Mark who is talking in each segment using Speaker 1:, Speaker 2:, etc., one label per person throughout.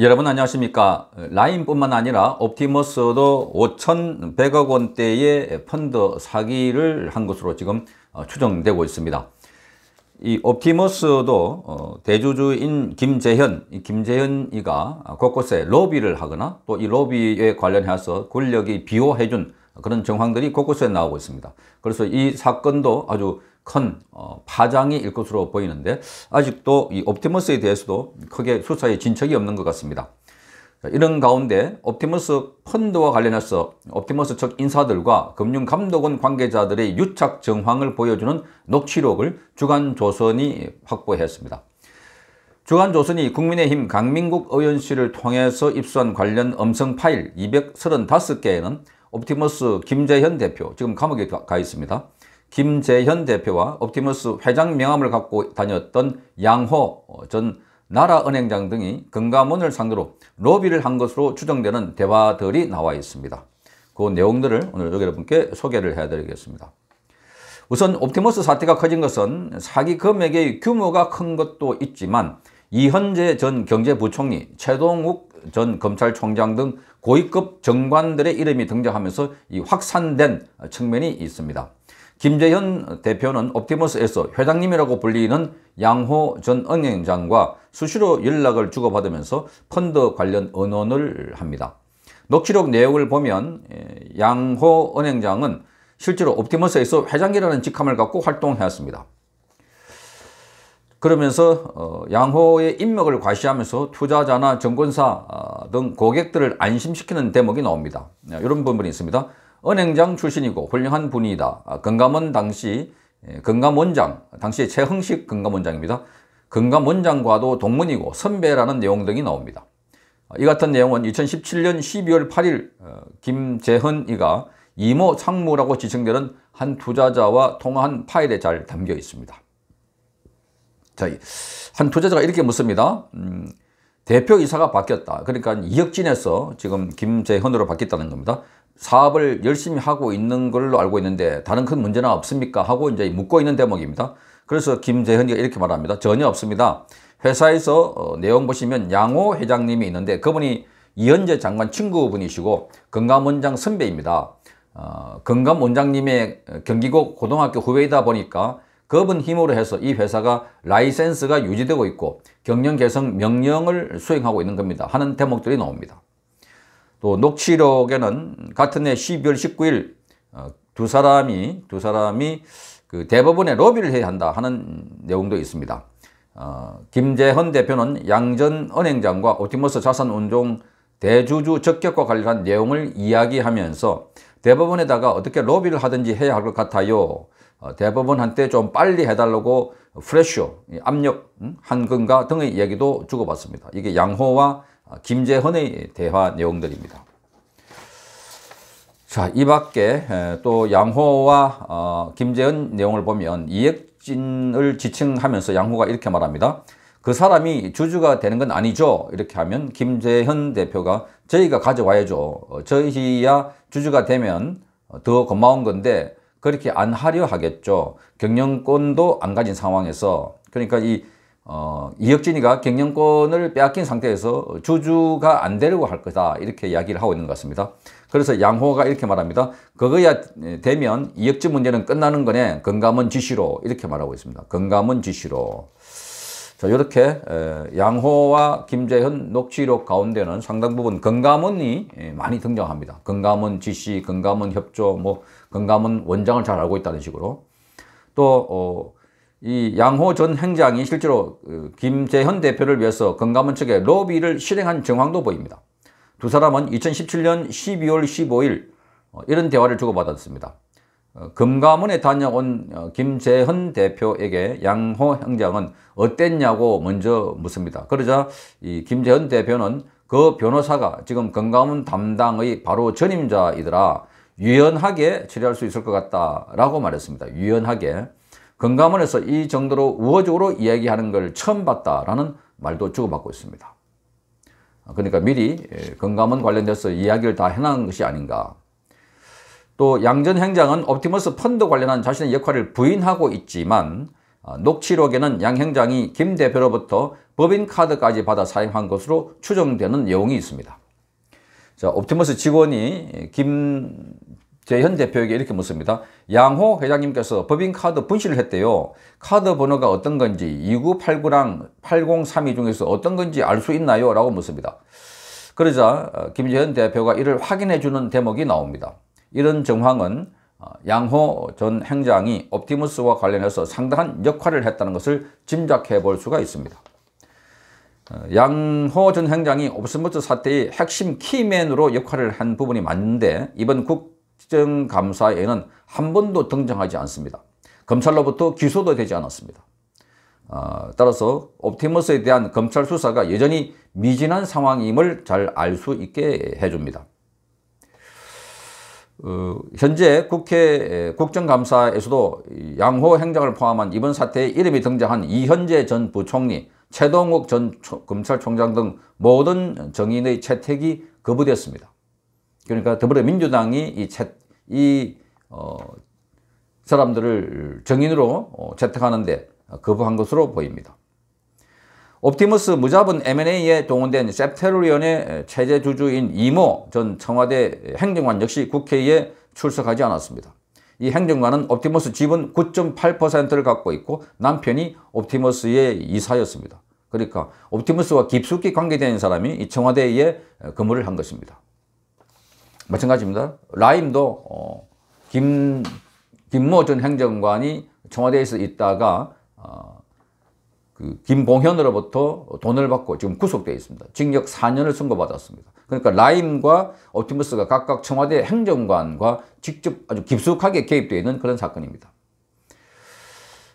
Speaker 1: 여러분 안녕하십니까 라인뿐만 아니라 옵티머스도 5,100억 원대의 펀드 사기를 한 것으로 지금 어, 추정되고 있습니다 이 옵티머스도 어, 대주주인 김재현, 김재현이가 곳곳에 로비를 하거나 또 이 로비에 관련해서 권력이 비호해준 그런 정황들이 곳곳에 나오고 있습니다. 그래서 이 사건도 아주 큰 어, 파장이 일 것으로 보이는데 아직도 이 옵티머스에 대해서도 크게 수사에 진척이 없는 것 같습니다. 이런 가운데 옵티머스 펀드와 관련해서 옵티머스 측 인사들과 금융감독원 관계자들의 유착 정황을 보여주는 녹취록을 주간조선이 확보했습니다. 주간조선이 국민의힘 강민국 의원실을 통해서 입수한 관련 음성 파일 235개에는 옵티머스 김재현 대표, 지금 감옥에 가 있습니다. 김재현 대표와 옵티머스 회장 명함을 갖고 다녔던 양호 어, 전 나라은행장 등이 금감원을 상대로 로비를 한 것으로 추정되는 대화들이 나와 있습니다. 그 내용들을 오늘 여러분께 소개를 해드리겠습니다. 우선 옵티머스 사태가 커진 것은 사기 금액의 규모가 큰 것도 있지만 이현재 전 경제부총리, 최동욱 전 검찰총장 등 고위급 정관들의 이름이 등장하면서 이 확산된 측면이 있습니다. 김재현 대표는 옵티머스에서 회장님이라고 불리는 양호 전 은행장과 수시로 연락을 주고받으면서 펀드 관련 언언을 합니다. 녹취록 내용을 보면 예, 양호 은행장은 실제로 옵티머스에서 회장이라는 직함을 갖고 활동해왔습니다. 그러면서 어, 양호의 인맥을 과시하면서 투자자나 증권사등 어, 고객들을 안심시키는 대목이 나옵니다. 네, 이런 부분이 있습니다. 은행장 출신이고 훌륭한 분이다. 아, 금감원 당시 예, 금감원장 당시 최흥식 금감원장입니다금감원장과도 동문이고 선배라는 내용 등이 나옵니다. 아, 이 같은 내용은 2017년 12월 8일 김재헌이가 이모 상무라고 지칭되는 한 투자자와 통화한 파일에 잘 담겨 있습니다. 자, 한 투자자가 이렇게 묻습니다. 음, 대표 이사가 바뀌었다. 그러니까 이혁진에서 지금 김재현으로 바뀌었다는 겁니다. 사업을 열심히 하고 있는 걸로 알고 있는데 다른 큰 문제나 없습니까? 하고 이제 묻고 있는 대목입니다. 그래서 김재현이가 이렇게 말합니다. 전혀 없습니다. 회사에서 어, 내용 보시면 양호 회장님이 있는데 그분이 이현재 장관 친구분이시고 건강원장 선배입니다. 어, 건강원장님의 경기고 고등학교 후배이다 보니까 겁은 힘으로 해서 이 회사가 라이센스가 유지되고 있고 경영 개선 명령을 수행하고 있는 겁니다. 하는 대목들이 나옵니다. 또 녹취록에는 같은 해 12월 19일 어, 두 사람이 두 사람이 그 대법원에 로비를 해야 한다 하는 내용도 있습니다. 어, 김재헌 대표는 양전 은행장과 오티머스 자산운종 대주주 적격과 관련한 내용을 이야기하면서 대법원에다가 어떻게 로비를 하든지 해야 할 것 같아요. 어, 대법원한테 좀 빨리 해달라고 프레쇼, 압력, 한근가 등의 얘기도 주고받습니다. 이게 양호와 어, 김재헌의 대화 내용들입니다. 자, 이 밖에 또 양호와 어, 김재헌 내용을 보면 이액진을 지칭하면서 양호가 이렇게 말합니다. 그 사람이 주주가 되는 건 아니죠. 이렇게 하면 김재현 대표가 저희가 가져와야죠. 어, 저희야 주주가 되면 어, 더 고마운 건데 그렇게 안 하려 하겠죠. 경영권도 안 가진 상황에서 그러니까 이 어, 이혁진이가 경영권을 빼앗긴 상태에서 주주가 안 되려고 할 거다 이렇게 이야기를 하고 있는 것 같습니다. 그래서 양호가 이렇게 말합니다. 그거야 되면 이혁진 문제는 끝나는 거네. 건감은 지시로 이렇게 말하고 있습니다. 건감은 지시로. 자, 이렇게 양호와 김재현 녹취록 가운데는 상당 부분 건감원이 예, 많이 등장합니다. 건감원 지시, 건감원 협조, 뭐 건감원 원장을 잘 알고 있다는 식으로 또 어, 이 양호 전 행장이 실제로 그, 김재현 대표를 위해서 건감원 측에 로비를 실행한 정황도 보입니다. 두 사람은 2017년 12월 15일 이런 대화를 주고받았습니다. 어, 금감원에 다녀온 어, 김재헌 대표에게 양호 형장은 어땠냐고 먼저 묻습니다. 그러자 이 김재헌 대표는 그 변호사가 지금 금감원 담당의 바로 전임자이더라 유연하게 처리할 수 있을 것 같다라고 말했습니다. 유연하게 금감원에서 이 정도로 우호적으로 이야기하는 걸 처음 봤다라는 말도 주고받고 있습니다. 어, 그러니까 미리 예, 금감원 관련돼서 이야기를 다 해놓은 것이 아닌가 또 양전 행장은 옵티머스 펀드 관련한 자신의 역할을 부인하고 있지만 어, 녹취록에는 양 행장이 김 대표로부터 법인카드까지 받아 사용한 것으로 추정되는 내용이 있습니다. 자, 옵티머스 직원이 김재현 대표에게 이렇게 묻습니다. 양호 회장님께서 법인카드 분실을 했대요. 카드 번호가 어떤 건지 2989랑 8032 중에서 어떤 건지 알 수 있나요? 라고 묻습니다. 그러자 어, 김재현 대표가 이를 확인해 주는 대목이 나옵니다. 이런 정황은 어, 양호 전 행장이 옵티무스와 관련해서 상당한 역할을 했다는 것을 짐작해 볼 수가 있습니다. 어, 양호 전 행장이 옵스무스 사태의 핵심 키맨으로 역할을 한 부분이 맞는데 이번 국정감사에는 한 번도 등장하지 않습니다. 검찰로부터 기소도 되지 않았습니다. 어, 따라서 옵티머스에 대한 검찰 수사가 여전히 미진한 상황임을 잘 알 수 있게 해줍니다. 어, 현재 국회 국정감사에서도 양호 행정을 포함한 이번 사태에 이름이 등장한 이현재 전 부총리, 최동욱 전 검찰총장 등 모든 정인의 채택이 거부되었습니다 그러니까 더불어민주당이 이, 채, 이 어, 사람들을 정인으로 어, 채택하는데 거부한 것으로 보입니다. 옵티머스 무자본 M&A에 동원된 셉테르리온의 체제 주주인 이모 전 청와대 행정관 역시 국회에 출석하지 않았습니다. 이 행정관은 옵티머스 지분 9.8%를 갖고 있고 남편이 옵티머스의 이사였습니다. 그러니까 옵티머스와 깊숙이 관계된 사람이 이 청와대에 근무를 한 것입니다. 마찬가지입니다. 라임도 어, 김, 김모 전 행정관이 청와대에서 있다가 어, 그 김봉현으로부터 돈을 받고 지금 구속되어 있습니다. 징역 4년을 선고받았습니다. 그러니까 라임과 오티머스가 각각 청와대 행정관과 직접 아주 깊숙하게 개입되어 있는 그런 사건입니다.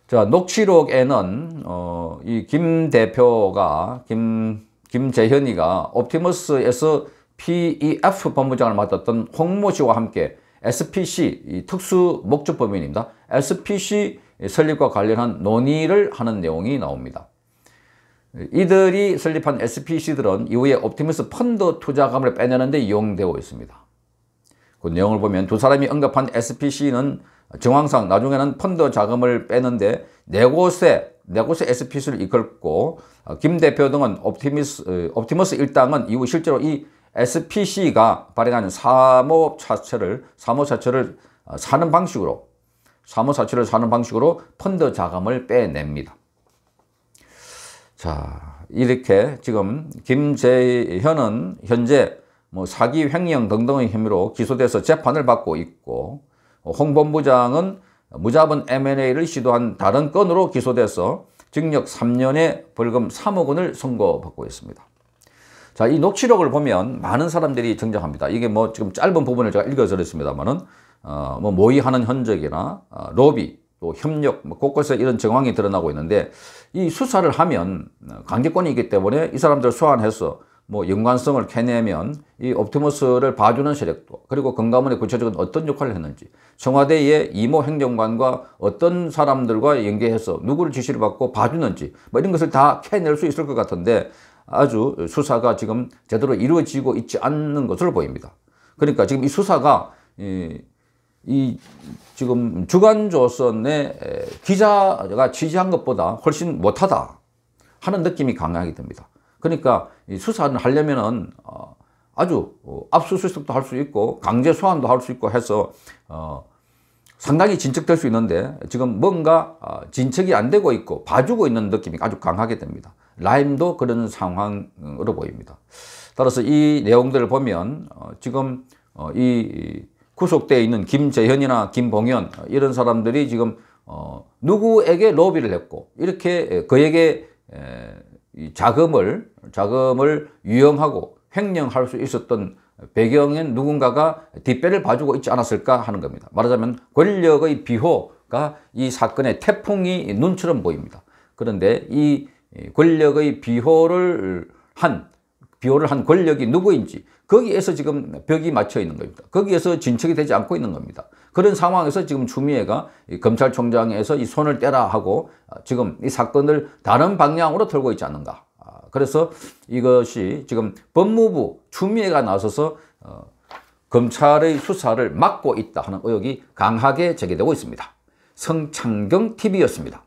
Speaker 1: 자, 녹취록에는 어, 이 김 대표가 김 김재현이가 옵티머스에서 PEF 본부장을 맡았던 홍모 씨와 함께 SPC 특수 목적법인입니다. SPC 설립과 관련한 논의를 하는 내용이 나옵니다. 이들이 설립한 SPC들은 이후에 옵티미스 펀드 투자금을 빼내는 데 이용되고 있습니다. 그 내용을 보면 두 사람이 언급한 SPC는 정황상 나중에는 펀드 자금을 빼는데 네 곳에 네 곳의 SPC를 이끌고 김 대표 등은 옵티미스, 옵티머스 일당은 이후 실제로 이 SPC가 발행하는 사모차체를 사모차체를 사는 방식으로 사무사치를 사는 방식으로 펀드 자금을 빼냅니다. 자, 이렇게 지금 김재현은 현재 뭐 사기 횡령 등등의 혐의로 기소돼서 재판을 받고 있고 홍 본부장은 무자본 M&A를 시도한 다른 건으로 기소돼서 징역 3년에 벌금 3억 원을 선고받고 있습니다. 자, 이 녹취록을 보면 많은 사람들이 정정합니다. 이게 뭐 지금 짧은 부분을 제가 읽어드렸습니다만은 어, 뭐 모의하는 현적이나 어, 로비, 또 뭐 협력, 뭐 곳곳에 이런 정황이 드러나고 있는데 이 수사를 하면 어, 관계권이 있기 때문에 이 사람들 소환해서 뭐 연관성을 캐내면 이 옵티머스를 봐주는 세력도 그리고 금감원의 구체적인 어떤 역할을 했는지 청와대의 이모 행정관과 어떤 사람들과 연계해서 누구를 지시를 받고 봐주는지 뭐 이런 것을 다 캐낼 수 있을 것 같은데 아주 수사가 지금 제대로 이루어지고 있지 않는 것으로 보입니다. 그러니까 지금 이 수사가 이이 지금 주간조선의 기자가 취재한 것보다 훨씬 못하다 하는 느낌이 강하게 듭니다. 그러니까 이 수사는 하려면은 어, 아주 압수수색도 할 수 있고 강제 소환도 할 수 있고 해서 어 상당히 진척될 수 있는데 지금 뭔가 어, 진척이 안 되고 있고 봐주고 있는 느낌이 아주 강하게 됩니다. 라임도 그런 상황으로 보입니다. 따라서 이 내용들을 보면 어, 지금 이 구속되어 있는 김재현이나 김봉현 이런 사람들이 지금 어, 누구에게 로비를 했고 이렇게 예, 그에게 자금을 자금을 유용하고 횡령할 수 있었던 배경엔 누군가가 뒷배를 봐주고 있지 않았을까 하는 겁니다. 말하자면 권력의 비호가 이 사건의 태풍이 눈처럼 보입니다. 그런데 이 권력의 비호를 한 비호를 한 권력이 누구인지 거기에서 지금 벽이 맞춰 있는 겁니다. 거기에서 진척이 되지 않고 있는 겁니다. 그런 상황에서 지금 추미애가 이 검찰총장에서 이 손을 떼라 하고 아, 지금 이 사건을 다른 방향으로 털고 있지 않는가. 아, 그래서 이것이 지금 법무부 추미애가 나서서 어, 검찰의 수사를 막고 있다 하는 의혹이 강하게 제기되고 있습니다. 성창경 TV였습니다.